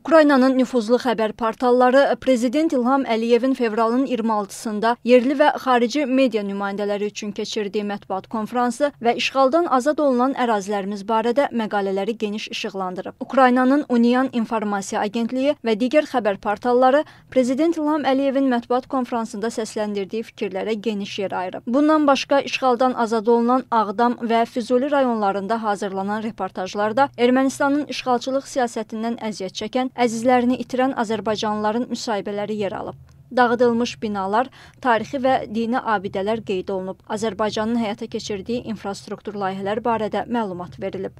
Ukraynanın nüfuzlu xəbər portalları prezident İlham Əliyevin fevralın 26-sında yerli və xarici media nümayəndələri üçün keçirdiyi mətbuat konfransı və işğaldan azad olunan ərazilərimiz barədə məqalələri geniş işıqlandırıb. Ukraynanın Unian İnformasiya Agentliyi və digər xəbər portalları prezident İlham Əliyevin mətbuat konfransında səsləndirdiyi fikirlərə geniş yer ayırıb. Bundan başqa işğaldan azad olunan Ağdam və Füzuli rayonlarında hazırlanan reportajlarda Ermənistanın işğalçılıq siyasətindən əziyyət çəkən düşmənin əzizlərini itirən azərbaycanlıların müsahibələri yer alıb. Dağıdılmış binalar, tarixi və dini abidələr qeyd olunub. Azərbaycanın həyata keçirdiyi infrastruktur layihələr barədə məlumat verilib.